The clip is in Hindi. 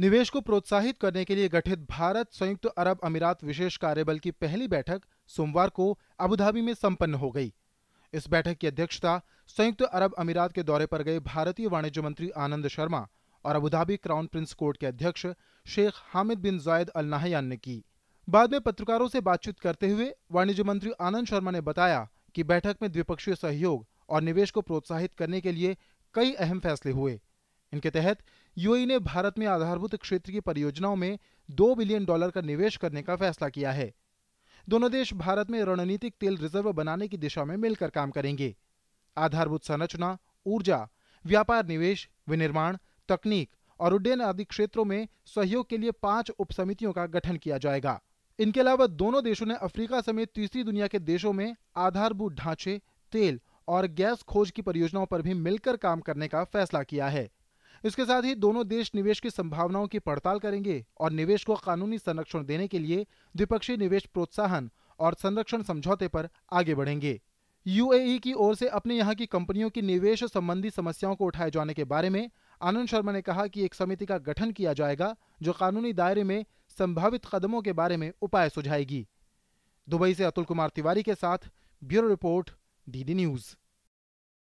निवेश को प्रोत्साहित करने के लिए गठित भारत संयुक्त अरब अमीरात विशेष कार्यबल की पहली बैठक सोमवार को अबुधाबी में संपन्न हो गई इस बैठक की अध्यक्षता संयुक्त अरब अमीरात के दौरे पर गए भारतीय वाणिज्य मंत्री आनंद शर्मा और अबुधाबी क्राउन प्रिंस कोर्ट के अध्यक्ष शेख हामिद बिन जायद अल नाहयान ने की बाद में पत्रकारों से बातचीत करते हुए वाणिज्य मंत्री आनंद शर्मा ने बताया कि बैठक में द्विपक्षीय सहयोग और निवेश को प्रोत्साहित करने के लिए कई अहम फैसले हुए इनके तहत यूएई ने भारत में आधारभूत क्षेत्र की परियोजनाओं में दो बिलियन डॉलर का निवेश करने का फैसला किया है दोनों देश भारत में रणनीतिक तेल रिजर्व बनाने की दिशा में मिलकर काम करेंगे आधारभूत संरचना ऊर्जा व्यापार निवेश विनिर्माण तकनीक और उड्डयन आदि क्षेत्रों में सहयोग के लिए पांच उप समितियों का गठन किया जाएगा इनके अलावा दोनों देशों ने अफ्रीका समेत तीसरी दुनिया के देशों में आधारभूत ढांचे तेल और गैस खोज की परियोजनाओं पर भी मिलकर काम करने का फैसला किया है इसके साथ ही दोनों देश निवेश की संभावनाओं की पड़ताल करेंगे और निवेश को कानूनी संरक्षण देने के लिए द्विपक्षीय निवेश प्रोत्साहन और संरक्षण समझौते पर आगे बढ़ेंगे यूएई की ओर से अपने यहाँ की कंपनियों की निवेश संबंधी समस्याओं को उठाए जाने के बारे में आनंद शर्मा ने कहा कि एक समिति का गठन किया जाएगा जो कानूनी दायरे में संभावित कदमों के बारे में उपाय सुझाएगी दुबई से अतुल कुमार तिवारी के साथ ब्यूरो रिपोर्ट डीडी न्यूज़